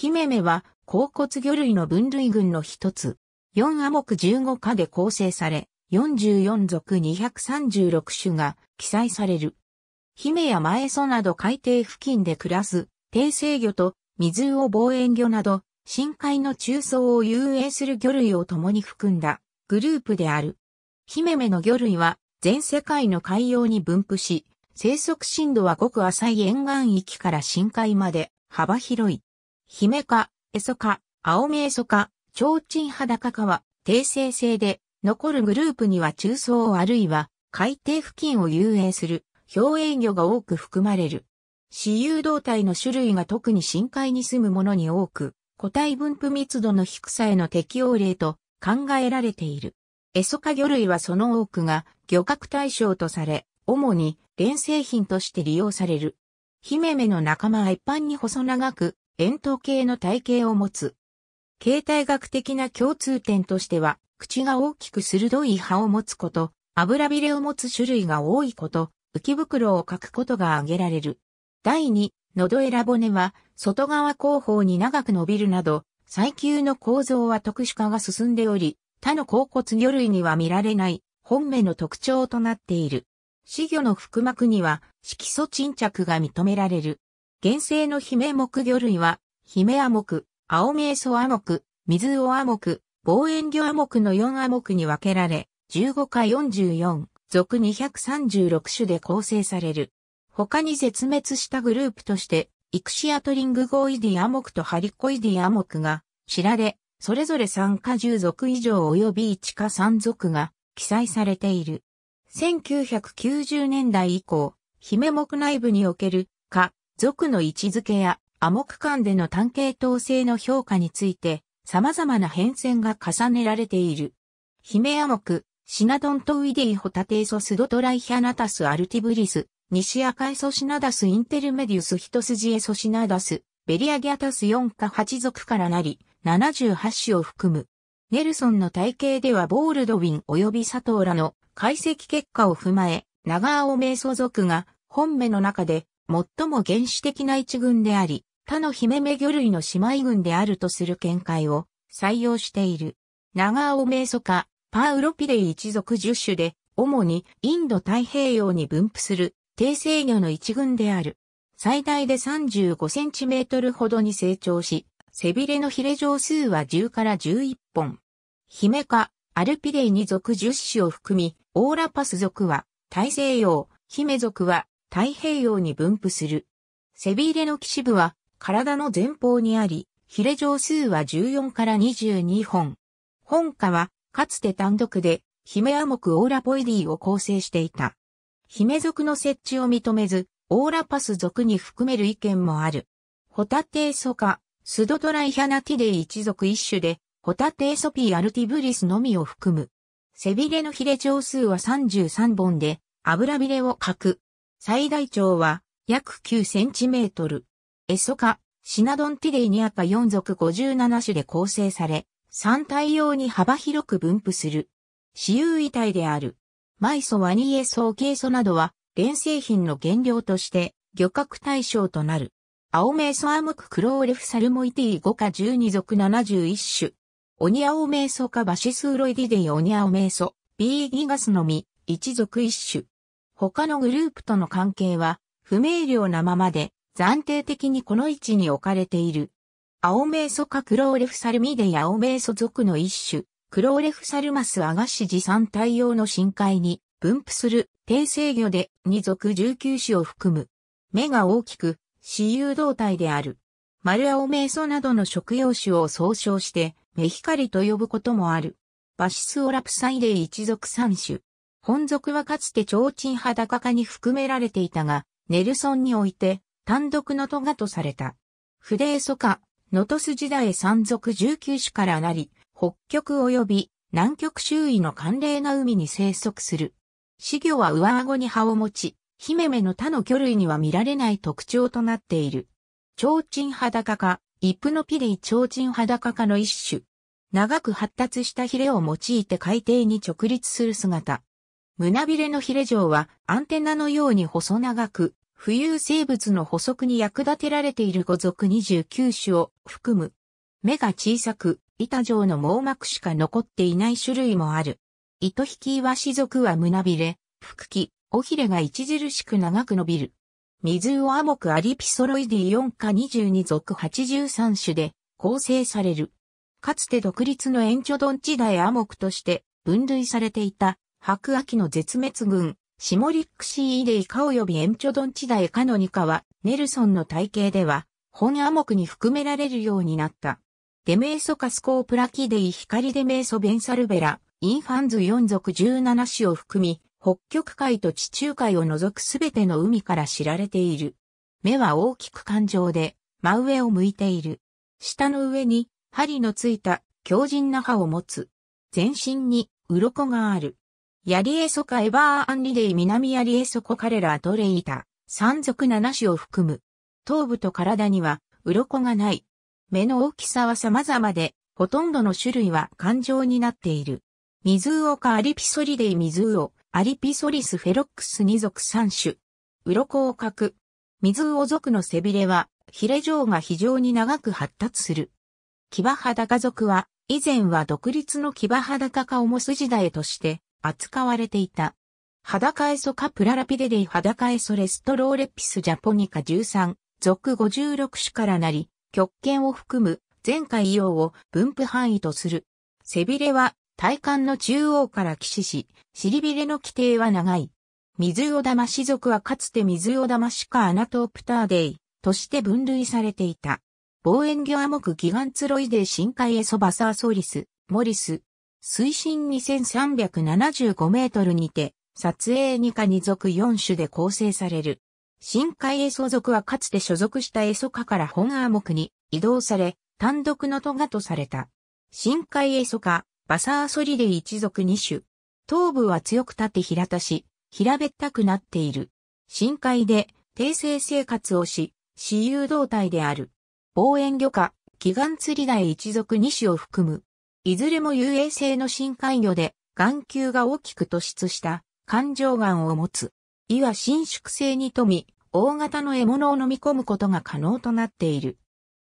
ヒメメは、甲骨魚類の分類群の一つ。4亜目15科で構成され、44属236種が記載される。姫や前祖など海底付近で暮らす、低生魚と水を望遠魚など、深海の中層を遊泳する魚類を共に含んだグループである。ヒメメの魚類は全世界の海洋に分布し、生息深度はごく浅い沿岸域から深海まで幅広い。ヒメカ、エソアオメエソチチョウンハダカカは、定性性で、残るグループには中層あるいは、海底付近を遊泳する、表泳魚が多く含まれる。私有動体の種類が特に深海に住むものに多く、個体分布密度の低さへの適応例と考えられている。エソ科魚類はその多くが漁獲対象とされ、主に連生品として利用される。ヒメメの仲間は一般に細長く、円筒形の体型を持つ。形態学的な共通点としては、口が大きく鋭い歯を持つこと、油びれを持つ種類が多いこと、浮袋を書くことが挙げられる。第2、喉エラ骨は、外側後方に長く伸びるなど、最級の構造は特殊化が進んでおり、他の甲骨魚類には見られない本命の特徴となっている。死魚の腹膜には色素沈着が認められる。原生の姫目魚類は、姫亜目、青メイソモ目、水尾モ目、望遠魚モ目の4モ目に分けられ、15か44、属236種で構成される。他に絶滅したグループとして、イクシアトリングゴイディア目とハリコイディア目が知られ、それぞれ3か10属以上及び1か3属が記載されている。1990年代以降、姫目内部における、か、族の位置づけや亜目間での単系統性の評価について様々な変遷が重ねられている。姫亜目、シナドントウィディホタテイソスドトライヒャナタスアルティブリス、西カイソシナダスインテルメディウス一筋エソシナダス、ベリアギアタス4か8族からなり、78種を含む。ネルソンの体系ではボールドウィン及び佐藤らの解析結果を踏まえ、長尾名祖族が本目の中で最も原始的な一群であり、他のヒメメ魚類の姉妹群であるとする見解を採用している。長尾名祖科、パウロピレイ一族十種で、主にインド太平洋に分布する低生魚の一群である。最大で35センチメートルほどに成長し、背びれのヒレ上数は10から11本。ヒメ科、アルピレイ二族十種を含み、オーラパス族は、大西洋、ヒメ族は太平洋に分布する。背びれの基士部は体の前方にあり、ヒレ上数は14から22本。本科はかつて単独でヒメアモクオーラポイディを構成していた。ヒメ族の設置を認めず、オーラパス族に含める意見もある。ホタテイソ科、スドトライヒャナティデイ一族一種で、ホタテイソピーアルティブリスのみを含む。背びれのヒレ上数は33本で、油びれを欠く。最大長は約9センチメートル。エソカ、シナドンティデイニア科4属57種で構成され、3体用に幅広く分布する。私有遺体である。マイソワニエソウケイソなどは、連製品の原料として、漁獲対象となる。アオメイソアムククローレフサルモイティ5か12属71種。オニアオメイソカバシスウロイディデイオニアオメイソ、ビーギガスのみ、1属1種。他のグループとの関係は不明瞭なままで暫定的にこの位置に置かれている。青瞑メイソカクローレフサルミデや青瞑メイソ属の一種、クローレフサルマスアガシジ産対応の深海に分布する低生魚で2属19種を含む。目が大きく、私有胴体である。丸青メイソなどの食用種を総称して、メヒカリと呼ぶこともある。バシスオラプサイデイ一属三種。本族はかつて提灯裸化に含められていたが、ネルソンにおいて単独の都がとされた。不霊ソカノトス時代山賊19種からなり、北極及び南極周囲の寒冷な海に生息する。死魚は上顎に葉を持ち、ヒメメの他の魚類には見られない特徴となっている。提灯裸化、イプノピリー提灯裸化の一種。長く発達したヒレを用いて海底に直立する姿。胸びれのヒレ状はアンテナのように細長く、浮遊生物の捕捉に役立てられている語族29種を含む。目が小さく、板状の網膜しか残っていない種類もある。糸引きイワシ族は胸びれ、腹器、尾ひれが著しく長く伸びる。水をアモクアリピソロイディ4か22属83種で構成される。かつて独立のエンチョドンチダイアモクとして分類されていた白亜紀の絶滅群、シモリックシーイデイカ及びエンチョドンチダエカノニカは、ネルソンの体系では、本亜目に含められるようになった。デメイソカスコープラキデイヒカリデメイソベンサルベラ、インファンズ4族17種を含み、北極海と地中海を除くすべての海から知られている。目は大きく感情で、真上を向いている。下の上に、針のついた強靭な歯を持つ。全身に、鱗がある。ヤリエソカエバーアンリデイ南ヤリエソコカレラトレイタ、山族7種を含む。頭部と体には、鱗がない。目の大きさは様々で、ほとんどの種類は感情になっている。ミズウオカアリピソリデイミズウオ、アリピソリスフェロックス2族3種。鱗をかく。ミズウオ族の背びれは、ヒレ状が非常に長く発達する。キバハダカ族は、以前は独立のキバハダカかオモス時代として、扱われていた。裸エソカプララピデデイ裸エソレストローレピスジャポニカ13、属56種からなり、極限を含む全海洋を分布範囲とする。背びれは体幹の中央から起死し、尻びれの規定は長い。水を玉氏族はかつて水を玉しかアナトープターデイとして分類されていた。望遠魚アモクギガンツロイデ深海エソバサーソリス、モリス、水深2375メートルにて、撮影2課に属4種で構成される。深海エソ族はかつて所属したエソ科から本アー目に移動され、単独のトガとされた。深海エソ科、バサーソリデイ一族2種。頭部は強く立て平たし、平べったくなっている。深海で低生生活をし、私有動態である。望遠魚科、祈願釣り台一族2種を含むいずれも遊泳性の深海魚で、眼球が大きく突出した環状眼を持つ。胃は伸縮性に富み、大型の獲物を飲み込むことが可能となっている。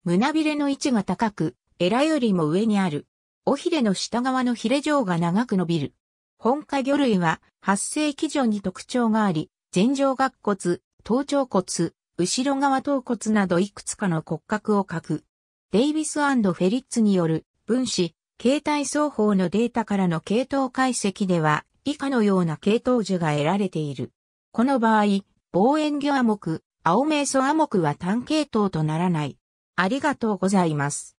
胸びれの位置が高く、エラよりも上にある。尾ひれの下側のひれ状が長く伸びる。本科魚類は発生基準に特徴があり、前上顎骨、頭頂骨、後ろ側頭骨などいくつかの骨格を欠く。デイビスフェリッツによる分子、携帯双方のデータからの系統解析では、以下のような系統樹が得られている。この場合、望遠魚亜目、青瞑想ア亜目は単系統とならない。ありがとうございます。